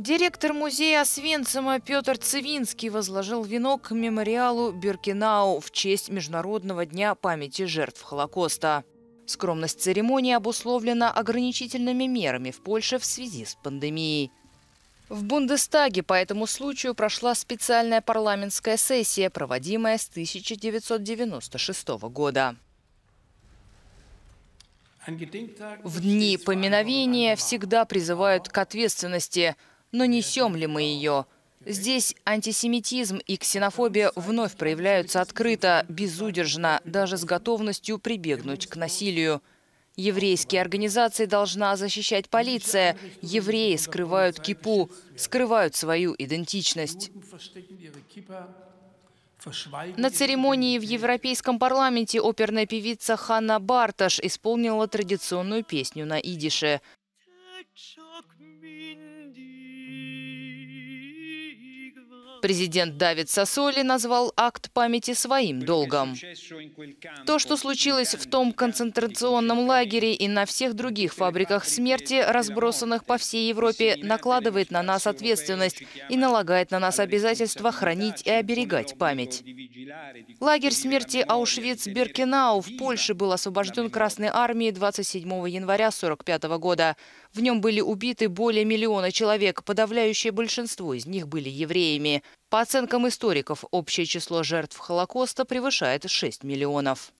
Директор музея Освенцима Петр Цивинский возложил венок к мемориалу Биркинау в честь Международного дня памяти жертв Холокоста. Скромность церемонии обусловлена ограничительными мерами в Польше в связи с пандемией. В Бундестаге по этому случаю прошла специальная парламентская сессия, проводимая с 1996 года. В дни поминовения всегда призывают к ответственности – но несем ли мы ее? Здесь антисемитизм и ксенофобия вновь проявляются открыто, безудержно, даже с готовностью прибегнуть к насилию. Еврейские организации должна защищать полиция. Евреи скрывают кипу, скрывают свою идентичность. На церемонии в Европейском парламенте оперная певица Ханна Барташ исполнила традиционную песню на идише. Президент Давид Сосоли назвал акт памяти своим долгом. То, что случилось в том концентрационном лагере и на всех других фабриках смерти, разбросанных по всей Европе, накладывает на нас ответственность и налагает на нас обязательство хранить и оберегать память. Лагерь смерти Аушвиц-Биркенау в Польше был освобожден Красной армией 27 января 1945 года. В нем были убиты более миллиона человек, подавляющее большинство из них были евреями. По оценкам историков, общее число жертв Холокоста превышает 6 миллионов.